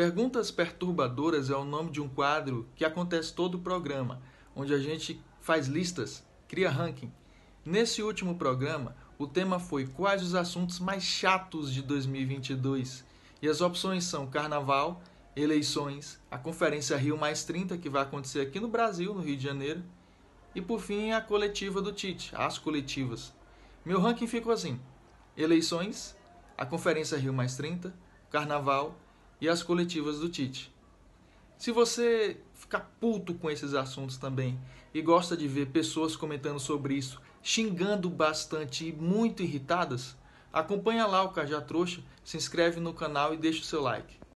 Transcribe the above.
Perguntas Perturbadoras é o nome de um quadro que acontece todo o programa, onde a gente faz listas, cria ranking. Nesse último programa, o tema foi quais os assuntos mais chatos de 2022. E as opções são carnaval, eleições, a Conferência Rio Mais 30, que vai acontecer aqui no Brasil, no Rio de Janeiro, e por fim a coletiva do Tite, as coletivas. Meu ranking ficou assim: eleições, a Conferência Rio Mais 30, carnaval, e as coletivas do Tite. Se você ficar puto com esses assuntos também e gosta de ver pessoas comentando sobre isso, xingando bastante e muito irritadas, acompanha lá o Cajá Trouxa, se inscreve no canal e deixa o seu like.